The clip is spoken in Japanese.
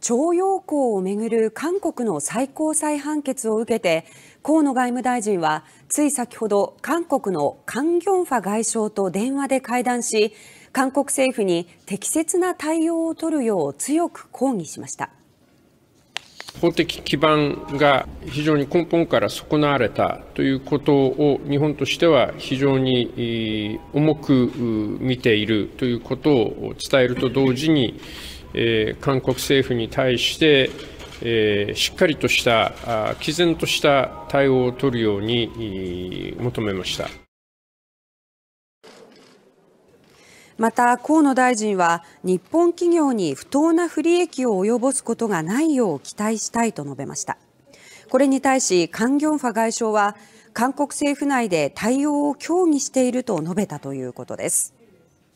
徴用工をめぐる韓国の最高裁判決を受けて河野外務大臣はつい先ほど韓国のカン・ギョンファ外相と電話で会談し韓国政府に適切な対応を取るよう強く抗議しました法的基盤が非常に根本から損なわれたということを日本としては非常に重く見ているということを伝えると同時にえー、韓国政府に対して、えー、しっかりとした毅然とした対応を取るように求めましたまた河野大臣は日本企業に不当な不利益を及ぼすことがないよう期待したいと述べましたこれに対しカン・ギョンファ外相は韓国政府内で対応を協議していると述べたということです